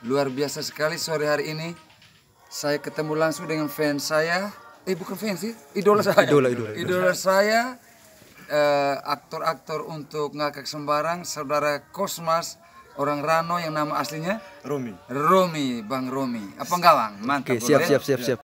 Luar biasa sekali sore hari ini saya ketemu langsung dengan fans saya. Eh bukan fans sih, idola saya. Idola, idola. Idola, idola saya eh, aktor-aktor uh, untuk ngakak sembarang saudara Kosmas orang Rano yang nama aslinya Romi. Romi, Bang Romi. Apa enggak bang? Mantap. Oke, ya? siap, siap, siap, siap.